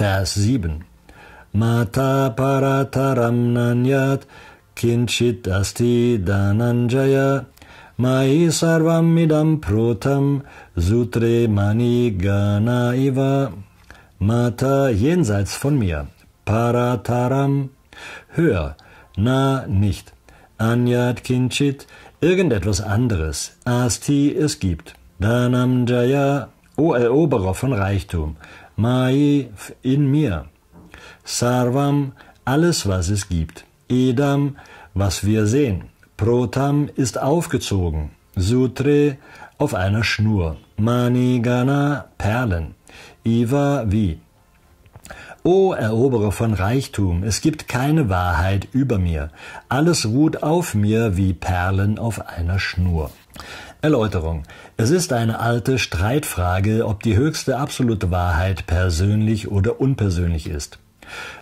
Vers 7. Mata parataram nanyat kinchit asti dananjaya mai sarvam idam protam sutre mani gana iva. Mata jenseits von mir, parataram höher, na nicht, anyat kinchit irgendetwas anderes, asti es gibt, Dananjaya. O Eroberer äh, von Reichtum, Mai in mir, Sarvam, alles was es gibt, Edam, was wir sehen, Protam ist aufgezogen, Sutre auf einer Schnur, Manigana Perlen, Iva wie. O Eroberer von Reichtum, es gibt keine Wahrheit über mir, alles ruht auf mir wie Perlen auf einer Schnur. Erläuterung. Es ist eine alte Streitfrage, ob die höchste absolute Wahrheit persönlich oder unpersönlich ist.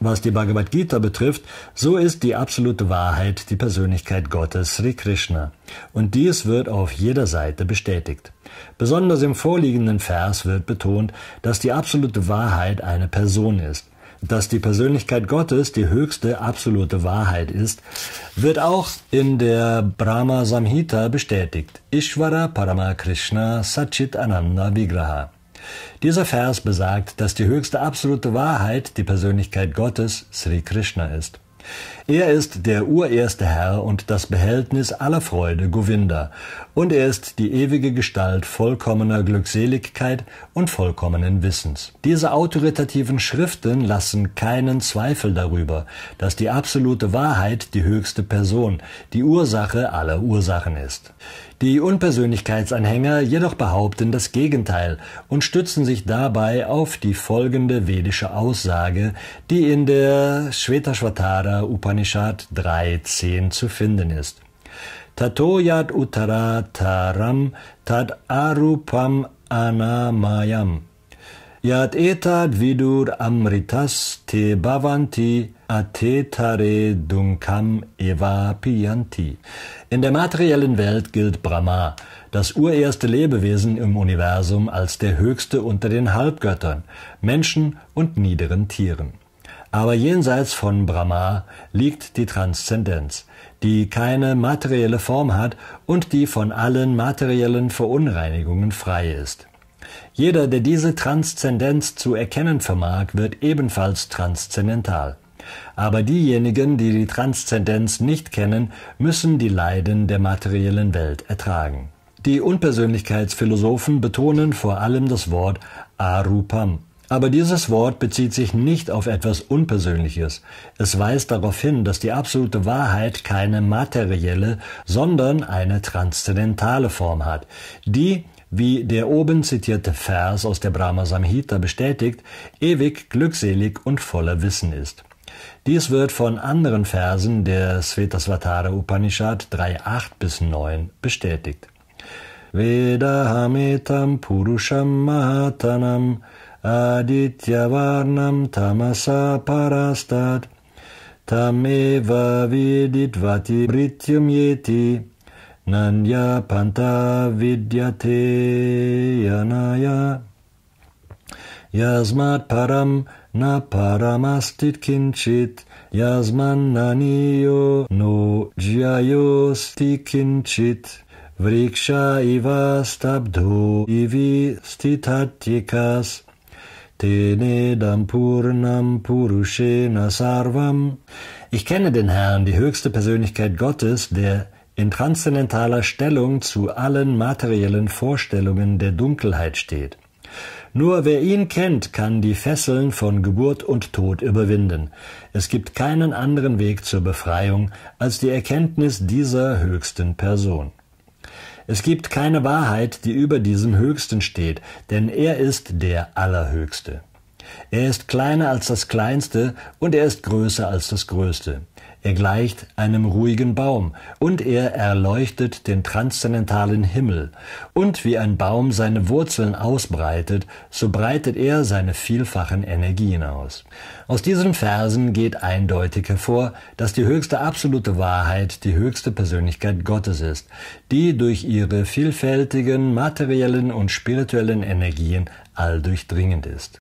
Was die Bhagavad Gita betrifft, so ist die absolute Wahrheit die Persönlichkeit Gottes Sri Krishna. Und dies wird auf jeder Seite bestätigt. Besonders im vorliegenden Vers wird betont, dass die absolute Wahrheit eine Person ist dass die Persönlichkeit Gottes die höchste absolute Wahrheit ist, wird auch in der Brahma Samhita bestätigt. Ishvara Paramakrishna Satchit Ananda Vigraha. Dieser Vers besagt, dass die höchste absolute Wahrheit die Persönlichkeit Gottes Sri Krishna ist. Er ist der urerste Herr und das Behältnis aller Freude Govinda, und er ist die ewige Gestalt vollkommener Glückseligkeit und vollkommenen Wissens. Diese autoritativen Schriften lassen keinen Zweifel darüber, dass die absolute Wahrheit die höchste Person, die Ursache aller Ursachen ist. Die Unpersönlichkeitsanhänger jedoch behaupten das Gegenteil und stützen sich dabei auf die folgende vedische Aussage, die in der Shvetashvatara Upanishad 3.10 zu finden ist. Tato yad utarataram tad arupam anamayam. Yat etat vidur amritas te bhavanti atetare dunkam eva piyanti. In der materiellen Welt gilt Brahma, das urerste Lebewesen im Universum, als der höchste unter den Halbgöttern, Menschen und niederen Tieren. Aber jenseits von Brahma liegt die Transzendenz, die keine materielle Form hat und die von allen materiellen Verunreinigungen frei ist. Jeder, der diese Transzendenz zu erkennen vermag, wird ebenfalls transzendental. Aber diejenigen, die die Transzendenz nicht kennen, müssen die Leiden der materiellen Welt ertragen. Die Unpersönlichkeitsphilosophen betonen vor allem das Wort Arupam aber dieses Wort bezieht sich nicht auf etwas Unpersönliches. Es weist darauf hin, dass die absolute Wahrheit keine materielle, sondern eine transzendentale Form hat, die, wie der oben zitierte Vers aus der Brahma Samhita bestätigt, ewig glückselig und voller Wissen ist. Dies wird von anderen Versen der Svetasvatara Upanishad 3.8 bis 9 bestätigt. Vedahametam Purusham Mahatanam आदित्यवार्णं तमस परास्तमेवाविदिवति मृत्युमेति न्य पन्ता yanaya यनय यस्मात् परं न परमस्तीत्किञ्चित् यस्मान्ननि यो नो ज्ययोस्ति किञ्चित् वृक्षा इवास्तब्धो दिवि स्थितत्य Tenedam Purnam Purushena Sarvam. Ich kenne den Herrn, die höchste Persönlichkeit Gottes, der in transzendentaler Stellung zu allen materiellen Vorstellungen der Dunkelheit steht. Nur wer ihn kennt, kann die Fesseln von Geburt und Tod überwinden. Es gibt keinen anderen Weg zur Befreiung als die Erkenntnis dieser höchsten Person. Es gibt keine Wahrheit, die über diesem Höchsten steht, denn er ist der Allerhöchste. Er ist kleiner als das Kleinste und er ist größer als das Größte. Er gleicht einem ruhigen Baum, und er erleuchtet den transzendentalen Himmel. Und wie ein Baum seine Wurzeln ausbreitet, so breitet er seine vielfachen Energien aus. Aus diesen Versen geht eindeutig hervor, dass die höchste absolute Wahrheit die höchste Persönlichkeit Gottes ist, die durch ihre vielfältigen materiellen und spirituellen Energien alldurchdringend ist